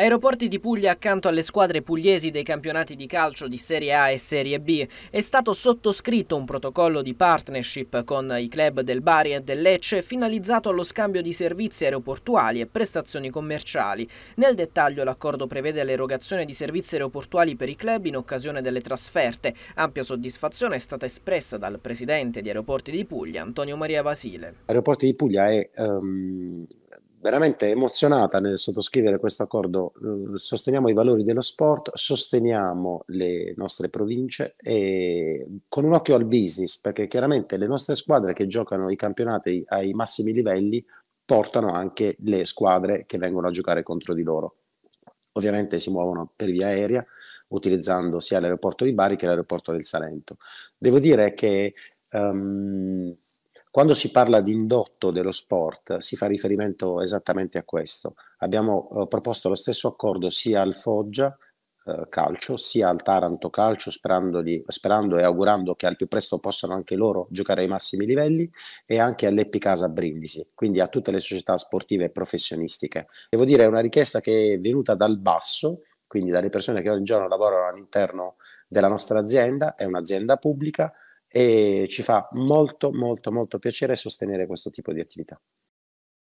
Aeroporti di Puglia accanto alle squadre pugliesi dei campionati di calcio di Serie A e Serie B è stato sottoscritto un protocollo di partnership con i club del Bari e del Lecce finalizzato allo scambio di servizi aeroportuali e prestazioni commerciali. Nel dettaglio l'accordo prevede l'erogazione di servizi aeroportuali per i club in occasione delle trasferte. Ampia soddisfazione è stata espressa dal presidente di Aeroporti di Puglia, Antonio Maria Vasile. Aeroporti di Puglia è um veramente emozionata nel sottoscrivere questo accordo. Eh, sosteniamo i valori dello sport, sosteniamo le nostre province e con un occhio al business, perché chiaramente le nostre squadre che giocano i campionati ai massimi livelli portano anche le squadre che vengono a giocare contro di loro. Ovviamente si muovono per via aerea, utilizzando sia l'aeroporto di Bari che l'aeroporto del Salento. Devo dire che um, quando si parla di indotto dello sport si fa riferimento esattamente a questo. Abbiamo eh, proposto lo stesso accordo sia al Foggia eh, Calcio sia al Taranto Calcio sperando, e augurando che al più presto possano anche loro giocare ai massimi livelli e anche all'Epicasa Brindisi, quindi a tutte le società sportive e professionistiche. Devo dire è una richiesta che è venuta dal basso, quindi dalle persone che ogni giorno lavorano all'interno della nostra azienda, è un'azienda pubblica, e ci fa molto molto molto piacere sostenere questo tipo di attività.